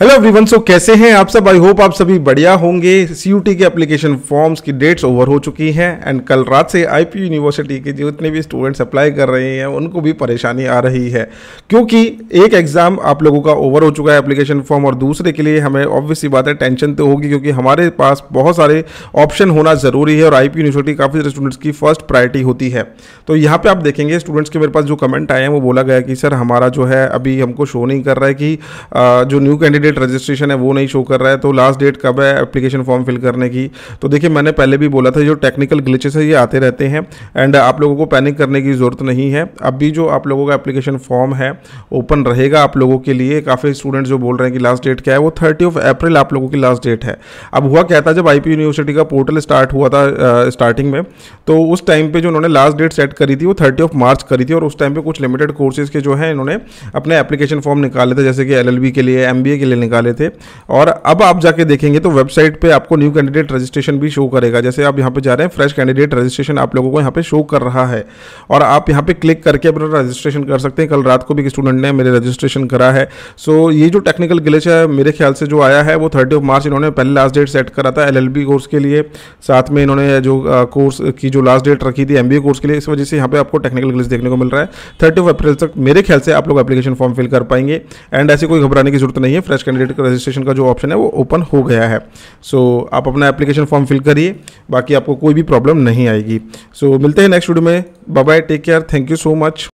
hello everyone so कैसे हैं आप सब आई होप आप सभी बढ़िया होंगे सी के एप्लीकेशन फॉर्म्स की डेट्स ओवर हो चुकी हैं एंड कल रात से आईपी यूनिवर्सिटी के जितने भी स्टूडेंट्स अप्लाई कर रहे हैं उनको भी परेशानी आ रही है क्योंकि एक एग्ज़ाम आप लोगों का ओवर हो चुका है एप्लीकेशन फॉर्म और दूसरे के लिए हमें ऑब्वियसली बात है टेंशन तो होगी क्योंकि हमारे पास बहुत सारे ऑप्शन होना ज़रूरी है और आई यूनिवर्सिटी काफ़ी सारे स्टूडेंट्स की फर्स्ट प्रायरिटी होती है तो यहाँ पर आप देखेंगे स्टूडेंट्स के मेरे पास जो कमेंट आए हैं वो बोला गया कि सर हमारा जो है अभी हमको शो नहीं कर रहा है कि जो न्यू कैंडिडेट डेट रजिस्ट्रेशन है वो नहीं शो कर रहा है तो लास्ट डेट कब है एप्लीकेशन फॉर्म फिल करने की तो देखिए मैंने पहले भी बोला था जो टेक्निकल ग्लिचेस है ये आते रहते हैं एंड आप लोगों को पैनिक करने की ज़रूरत नहीं है अभी जो आप लोगों का एप्लीकेशन फॉर्म है ओपन रहेगा आप लोगों के लिए काफ़ी स्टूडेंट जो बोल रहे हैं कि लास्ट डेट क्या है वो थर्टी ऑफ अप्रैल आप लोगों की लास्ट डेट है अब हुआ क्या था जब आई यूनिवर्सिटी का पोर्टल स्टार्ट हुआ था स्टार्टिंग में तो उस टाइम पर जो उन्होंने लास्ट डेट सेट करी थी वो थर्टी ऑफ मार्च करी थी और उस टाइम पर कुछ लिमिटेड कोर्सेज के जो है इन्होंने अपने एप्लीकेशन फॉर्म निकाले थे जैसे कि एल के लिए एम के लिए लिए निकाले थे और अब आप जाके देखेंगे तो वेबसाइट पे आपको न्यू कैंडिडेट रजिस्ट्रेशन भी शो करेगा जैसे आप यहाँ पे जा रहे हैं फ्रेश कैंडिडेट रजिस्ट्रेशन आप लोगों को यहाँ पे शो कर रहा है और आप यहाँ पे क्लिक करके अपना रजिस्ट्रेशन कर सकते हैं कल रात को भी स्टूडेंट ने मेरे रजिस्ट्रेशन करा है सो ये जो टेक्निकल ग्लिच है मेरे ख्याल से जो आया है वो थर्टी ऑफ मार्च इन्होंने पहले लास्ट डेट सेट करा था एल कोर्स के लिए साथ में इन्होंने जो कोर्स की जो लास्ट डेट रखी थी एम कोर्स के लिए इस वजह से यहाँ पे आपको टेक्निकल ग्लिच देखने को मिल रहा है थर्टी ऑफ अप्रैल तक मेरे ख्याल से आप लोग एप्लीकेशन फॉर्म फिल कर पाएंगे एंड ऐसी कोई घबराने की जरूरत नहीं है फ्रेश फ्रेश कैंडिडेट का रजिस्ट्रेशन का जो ऑप्शन है वो ओपन हो गया है सो so, आप अपना एप्लीकेशन फॉर्म फिल करिए बाकी आपको कोई भी प्रॉब्लम नहीं आएगी सो so, मिलते हैं नेक्स्ट वीडियो में bye take care thank you so much